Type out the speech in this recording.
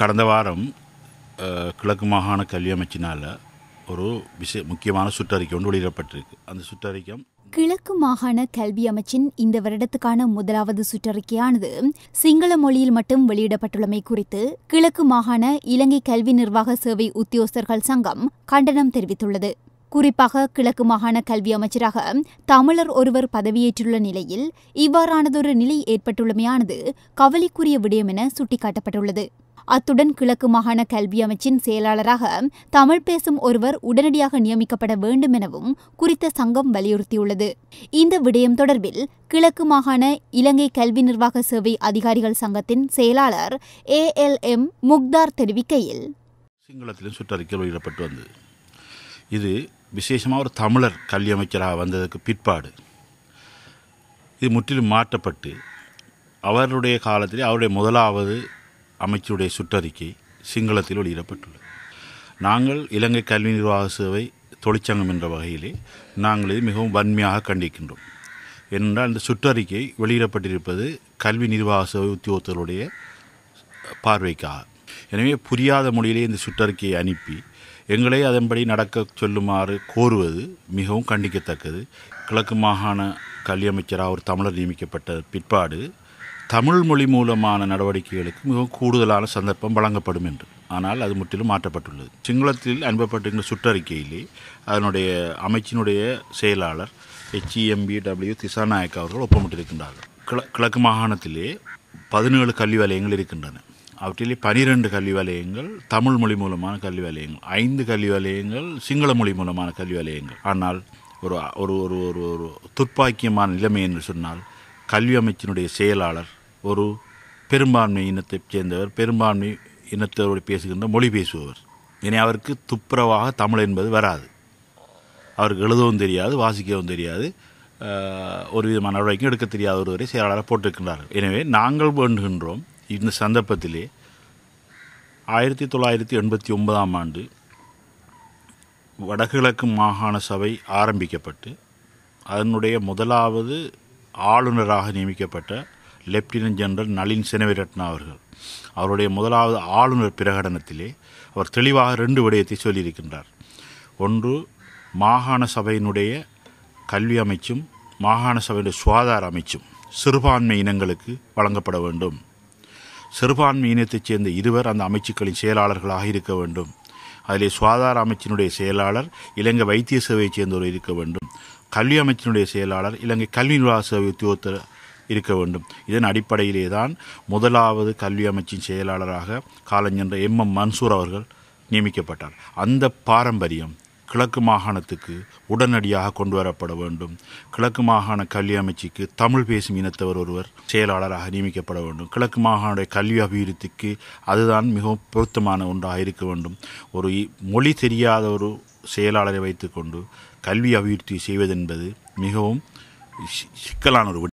கடந்த வாரம் கிழக்கு மாகாண கல்வி அமைச்சினால் ஒரு விஷய முக்கியமான சுற்றறிக்கை ஒன்று வெளியிடப்பட்டிருக்கு அந்த சுற்றறிக்கை கிழக்கு மாகாண கல்வி அமைச்சின் இந்த வருடத்துக்கான முதலாவது சுற்றறிக்கையானது சிங்கள மொழியில் மட்டும் வெளியிடப்பட்டுள்ளமை குறித்து கிழக்கு மாகாண இலங்கை கல்வி நிர்வாக சேவை உத்தியோகர்கள் சங்கம் கண்டனம் தெரிவித்துள்ளது குறிப்பாக கிழக்கு மாகாண கல்வி அமைச்சராக தமிழர் ஒருவர் பதவியேற்றுள்ள நிலையில் இவ்வாறானதொரு நிலை ஏற்பட்டுள்ளமையானது கவலைக்குரிய விடயம் என சுட்டிக்காட்டப்பட்டுள்ளது அத்துடன் கிழக்கு மாகாண கல்வி அமைச்சின் செயலாளராக தமிழ் பேசும் ஒருவர் உடனடியாக நியமிக்கப்பட வேண்டும் எனவும் குறித்த சங்கம் வலியுறுத்தியுள்ளது இந்த விடயம் தொடர்பில் கிழக்கு மாகாண இலங்கை கல்வி நிர்வாக சேவை அதிகாரிகள் சங்கத்தின் செயலாளர் ஏ எல் எம் முக்தார் தெரிவிக்கையில் சிங்களத்திலும் சுற்றறிக்கை வெளியிடப்பட்டு வந்தது இது விசேஷமாக ஒரு தமிழர் கல்வி அமைச்சராக வந்ததற்கு பிற்பாடு இது முற்றிலும் மாற்றப்பட்டு அவருடைய காலத்தில் அவருடைய முதலாவது அமைச்சருடைய சுற்றறிக்கை சிங்களத்தில் வெளியிடப்பட்டுள்ளது நாங்கள் இலங்கை கல்வி நிர்வாக சேவை தொழிற்சங்கம் என்ற வகையிலே நாங்கள் இது மிகவும் வன்மையாக கண்டிக்கின்றோம் ஏனென்றால் இந்த சுற்றறிக்கை வெளியிடப்பட்டிருப்பது கல்வி நிர்வாக சேவை உத்தியோகத்தருடைய பார்வைக்காக எனவே புரியாத மொழியிலே இந்த சுற்றறிக்கையை அனுப்பி எங்களை அதன்படி நடக்க சொல்லுமாறு கோருவது மிகவும் கண்டிக்கத்தக்கது கிழக்கு மாகாண கல்வி அமைச்சராக ஒரு தமிழர் நியமிக்கப்பட்ட பிற்பாடு தமிழ் மொழி மூலமான நடவடிக்கைகளுக்கு மிகவும் கூடுதலான சந்தர்ப்பம் வழங்கப்படும் என்று ஆனால் அது முற்றிலும் மாற்றப்பட்டுள்ளது சிங்களத்தில் அனுப்பப்பட்டிருந்த சுற்றறிக்கையிலே அதனுடைய அமைச்சினுடைய செயலாளர் ஹெச்இஎம்பி டபிள்யூ e திசாநாயக் அவர்கள் ஒப்பமிட்டிருக்கின்றார்கள் கிழ கிழக்கு மாகாணத்திலே பதினேழு கல்வி வலயங்கள் இருக்கின்றன அவற்றிலே பனிரெண்டு கல்வி வலயங்கள் தமிழ் மொழி மூலமான கல்வி வலயங்கள் ஐந்து கல்வி வலயங்கள் சிங்கள மொழி மூலமான கல்வி வலயங்கள் ஆனால் ஒரு ஒரு ஒரு ஒரு துர்ப்பாக்கியமான நிலைமை என்று சொன்னால் கல்வி அமைச்சினுடைய செயலாளர் ஒரு பெரும்பான்மை இனத்தைச் சேர்ந்தவர் பெரும்பான்மை இனத்தோடு பேசுகின்ற மொழி பேசுபவர் இனி அவருக்கு துப்புரவாக தமிழ் என்பது வராது அவருக்கு எழுதவும் தெரியாது வாசிக்கவும் தெரியாது ஒரு விதமான நடவடிக்கையும் எடுக்க தெரியாத ஒருவரை செயலாளராக போட்டிருக்கின்றார்கள் எனவே நாங்கள் வேண்டுகின்றோம் இந்த சந்தர்ப்பத்திலே ஆயிரத்தி தொள்ளாயிரத்தி எண்பத்தி ஒன்பதாம் ஆண்டு வடகிழக்கு மாகாண சபை ஆரம்பிக்கப்பட்டு அதனுடைய முதலாவது ஆளுநராக நியமிக்கப்பட்ட லெப்டினன்ட் ஜெனரல் நளின் செனவிரட்னா அவர்கள் அவருடைய முதலாவது ஆளுநர் பிரகடனத்திலே அவர் தெளிவாக ரெண்டு விடயத்தை சொல்லியிருக்கின்றார் ஒன்று மாகாண சபையினுடைய கல்வி அமைச்சும் மாகாண சபையினுடைய சுகாதார அமைச்சும் சிறுபான்மை இனங்களுக்கு வழங்கப்பட வேண்டும் சிறுபான்மை இனத்தைச் சேர்ந்த இருவர் அந்த அமைச்சுக்களின் செயலாளர்களாக இருக்க வேண்டும் அதிலே சுகாதார அமைச்சினுடைய செயலாளர் இலங்கை வைத்திய சேவையைச் சேர்ந்தவர் இருக்க வேண்டும் கல்வி அமைச்சினுடைய செயலாளர் இலங்கை கல்வி நிர்வாக சேவை உத்தியோகத்தர் இருக்க வேண்டும் இதன் அடிப்படையிலே தான் முதலாவது கல்வி அமைச்சின் செயலாளராக காலஞ்சென்ற எம் எம் மன்சூர் அவர்கள் நியமிக்கப்பட்டார் அந்த பாரம்பரியம் கிழக்கு மாகாணத்துக்கு உடனடியாக கொண்டு வரப்பட வேண்டும் கிழக்கு மாகாண கல்வி அமைச்சுக்கு தமிழ் பேசும் இனத்தவர் ஒருவர் செயலாளராக நியமிக்கப்பட வேண்டும் கிழக்கு மாகாண கல்வி அபிவிருத்திக்கு அதுதான் மிகவும் பொருத்தமான ஒன்றாக இருக்க வேண்டும் ஒரு மொழி தெரியாத ஒரு செயலாளரை வைத்துக்கொண்டு கல்வி அபிவிருத்தி செய்வதென்பது மிகவும் சிக்கலான ஒரு